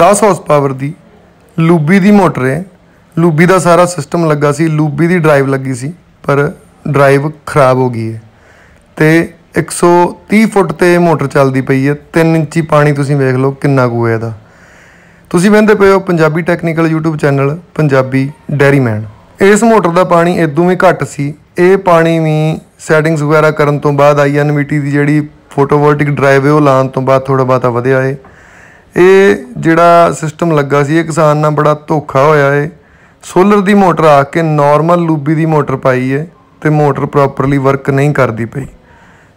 10 horse power ਦੀ ਲੂਬੀ ਦੀ motor ਹੈ ਲੂਬੀ ਦਾ ਸਾਰਾ ਸਿਸਟਮ ਲੱਗਾ ਸੀ ਲੂਬੀ ਦੀ ਡਰਾਈਵ ਲੱਗੀ ਸੀ ਪਰ ਡਰਾਈਵ ਖਰਾਬ ਹੋ ਗਈ ਹੈ ਤੇ 130 ਫੁੱਟ ਤੇ ਮੋਟਰ ਚੱਲਦੀ ਪਈ ਹੈ 3 ਇੰਚੀ ਪਾਣੀ ਤੁਸੀਂ ਵੇਖ ਲਓ ਕਿੰਨਾ ਕੁ ਹੈ ਇਹਦਾ ਤੁਸੀਂ ਵੇਖਦੇ ਪਏ ਹੋ Punjabi technical YouTube channel Punjabi dairyman ਇਸ ਮੋਟਰ ਦਾ ਪਾਣੀ ਇਦੋਂ ਵੀ ਘੱਟ ਸੀ ਇਹ ਪਾਣੀ ਵੀ ਸੈਟਿੰਗਸ ਵਗੈਰਾ ਕਰਨ ਤੋਂ ਬਾਅਦ ਆਈ ਐਨਵੀਟੀ ਦੀ ਜਿਹੜੀ ਫੋਟੋਵੋਲਟਿਕ ਡਰਾਈਵ ਹੈ ਉਹ ਲਾਉਣ ਤੋਂ ਬਾਅਦ ਥੋੜਾ ਬਾਤਾ ਵਧਿਆ ਹੈ ਇਹ ਜਿਹੜਾ ਸਿਸਟਮ ਲੱਗਾ ਸੀ ਇਹ ਕਿਸਾਨ ਨਾਲ ਬੜਾ ਧੋਖਾ ਹੋਇਆ ਏ ਸੋਲਰ ਦੀ ਮੋਟਰ ਆ ਕੇ ਨਾਰਮਲ ਲੂਬੀ ਦੀ ਮੋਟਰ ਪਾਈ ਏ ਤੇ ਮੋਟਰ ਪ੍ਰੋਪਰਲੀ ਵਰਕ ਨਹੀਂ ਕਰਦੀ ਪਈ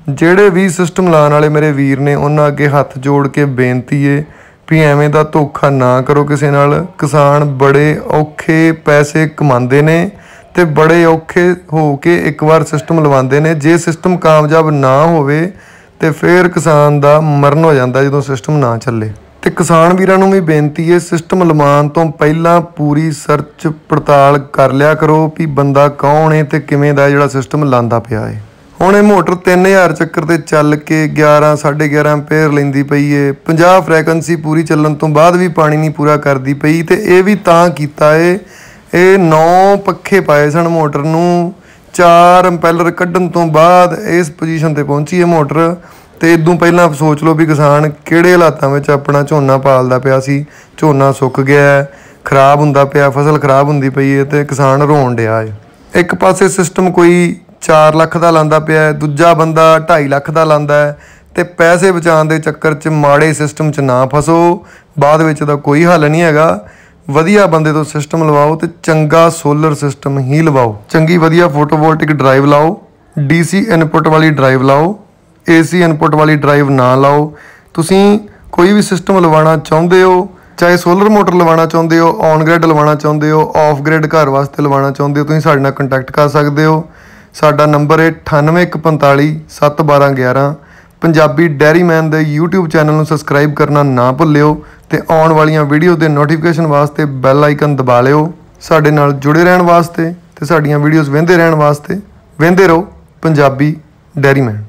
ਜਿਹੜੇ ਵੀ ਸਿਸਟਮ ਲਾਣ ਵਾਲੇ ਮੇਰੇ ਵੀਰ ਨੇ ਉਹਨਾਂ ਅੱਗੇ ਹੱਥ ਜੋੜ ਕੇ ਬੇਨਤੀ ਏ ਵੀ ਐਵੇਂ ਦਾ ਧੋਖਾ ਨਾ ਕਰੋ ਕਿਸੇ ਨਾਲ ਕਿਸਾਨ ਬੜੇ ਔਖੇ ਪੈਸੇ ਕਮਾਉਂਦੇ ਨੇ ਤੇ ਬੜੇ ਔਖੇ ਹੋ ਕੇ ਇੱਕ ਵਾਰ ਸਿਸਟਮ ਲਵਾਉਂਦੇ ਨੇ ਜੇ ਸਿਸਟਮ ਕਾਮਯਾਬ ਨਾ ਹੋਵੇ ਤੇ ਫੇਰ ਕਿਸਾਨ ਦਾ ਮਰਨ ਹੋ ਜਾਂਦਾ ਜਦੋਂ ਸਿਸਟਮ ਨਾ ਚੱਲੇ ਤੇ ਕਿਸਾਨ ਵੀਰਾਂ ਨੂੰ ਵੀ ਬੇਨਤੀ ਹੈ ਸਿਸਟਮ ਲਮਾਨ ਤੋਂ ਪਹਿਲਾਂ ਪੂਰੀ ਸਰਚ ਪੜਤਾਲ ਕਰ ਲਿਆ ਕਰੋ ਵੀ ਬੰਦਾ ਕੌਣ ਹੈ ਤੇ ਕਿਵੇਂ ਦਾ ਜਿਹੜਾ ਸਿਸਟਮ ਲਾਂਦਾ ਪਿਆ ਹੈ ਹੁਣ ਇਹ ਮੋਟਰ 3000 ਚੱਕਰ ਤੇ ਚੱਲ ਕੇ 11 11.5 ਐਂਪੀਅਰ ਲੈਂਦੀ ਪਈ ਏ 50 ਫ੍ਰੀਕਵੈਂਸੀ ਪੂਰੀ ਚੱਲਣ ਤੋਂ ਬਾਅਦ ਵੀ ਪਾਣੀ ਨਹੀਂ ਪੂਰਾ ਕਰਦੀ ਪਈ ਤੇ ਇਹ ਵੀ ਤਾਂ ਕੀਤਾ ਏ ਇਹ 9 ਪੱਖੇ ਪਾਏ ਸਨ ਮੋਟਰ ਨੂੰ 4 ਇੰਪੈਲਰ ਕੱਢਣ ਤੋਂ ਬਾਅਦ ਇਸ ਪੋਜੀਸ਼ਨ ਤੇ ਪਹੁੰਚੀ ਏ ਮੋਟਰ ਤੇ ਇਦੋਂ ਪਹਿਲਾਂ ਸੋਚ ਲਓ ਵੀ ਕਿਸਾਨ ਕਿਹੜੇ ਹਾਲਾਤਾਂ ਵਿੱਚ ਆਪਣਾ ਝੋਨਾ ਪਾਲਦਾ ਪਿਆ ਸੀ ਝੋਨਾ ਸੁੱਕ ਗਿਆ ਖਰਾਬ ਹੁੰਦਾ ਪਿਆ ਫਸਲ ਖਰਾਬ ਹੁੰਦੀ ਪਈ ਹੈ ਤੇ ਕਿਸਾਨ ਰੋਣ ਡਿਆ ਹੈ ਇੱਕ ਪਾਸੇ ਸਿਸਟਮ ਕੋਈ 4 ਲੱਖ ਦਾ ਲਾਂਦਾ ਪਿਆ ਦੂਜਾ ਬੰਦਾ 2.5 ਲੱਖ ਦਾ ਲਾਂਦਾ ਹੈ ਤੇ ਪੈਸੇ ਬਚਾਉਣ ਦੇ ਚੱਕਰ 'ਚ ਮਾੜੇ ਸਿਸਟਮ 'ਚ ਨਾ ਫਸੋ ਬਾਅਦ ਵਿੱਚ ਦਾ ਕੋਈ ਹੱਲ ਨਹੀਂ ਹੈਗਾ ਵਧੀਆ ਬੰਦੇ ਤੋਂ ਸਿਸਟਮ ਲਵਾਓ ਤੇ ਚੰਗਾ ਸੋਲਰ ਸਿਸਟਮ ਹੀ ਲਵਾਓ ਚੰਗੀ ਵਧੀਆ ਫੋਟੋਵੋਲਟਿਕ ਡਰਾਈਵ ਲਾਓ ਡੀਸੀ ਇਨਪੁਟ ਵਾਲੀ ਡਰਾਈਵ ਲਾਓ ਏਸੀ ਇਨਪੁਟ ਵਾਲੀ ਡਰਾਈਵ ਨਾ ਲਾਓ ਤੁਸੀਂ ਕੋਈ ਵੀ ਸਿਸਟਮ ਲਵਾਉਣਾ ਚਾਹੁੰਦੇ ਹੋ ਚਾਹੇ ਸੋਲਰ ਮੋਟਰ ਲਵਾਉਣਾ ਚਾਹੁੰਦੇ ਹੋ ਔਨ ਗ੍ਰਿਡ ਲਵਾਉਣਾ ਚਾਹੁੰਦੇ ਹੋ ਆਫ ਗ੍ਰਿਡ ਘਰ ਵਾਸਤੇ ਲਵਾਉਣਾ ਚਾਹੁੰਦੇ ਹੋ ਤੁਸੀਂ ਸਾਡੇ ਨਾਲ ਕੰਟੈਕਟ ਕਰ ਸਕਦੇ ਹੋ ਸਾਡਾ ਨੰਬਰ ਹੈ 9815471211 ਪੰਜਾਬੀ ਡੈਰੀਮੈਨ ਦੇ YouTube ਚੈਨਲ ਨੂੰ ਸਬਸਕ੍ਰਾਈਬ ਕਰਨਾ ਨਾ ਭੁੱਲਿਓ ਤੇ ਆਉਣ ਵਾਲੀਆਂ ਵੀਡੀਓ ਦੇ ਨੋਟੀਫਿਕੇਸ਼ਨ ਵਾਸਤੇ ਬੈਲ ਆਈਕਨ ਦਬਾ ਲਿਓ ਸਾਡੇ ਨਾਲ ਜੁੜੇ ਰਹਿਣ ਵਾਸਤੇ ਤੇ ਸਾਡੀਆਂ ਵੀਡੀਓਜ਼ ਵੇਂਦੇ ਰਹਿਣ ਵਾਸਤੇ ਵੇਂਦੇ ਰਹੋ ਪੰਜਾਬੀ ਡੈਰੀਮੈਨ